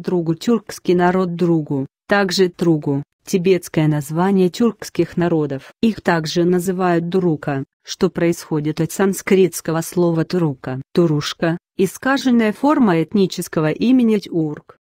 другу тюркский народ другу, также Тругу, тибетское название тюркских народов. Их также называют дурука, что происходит от санскритского слова Трука, Турушка, искаженная форма этнического имени тюрк.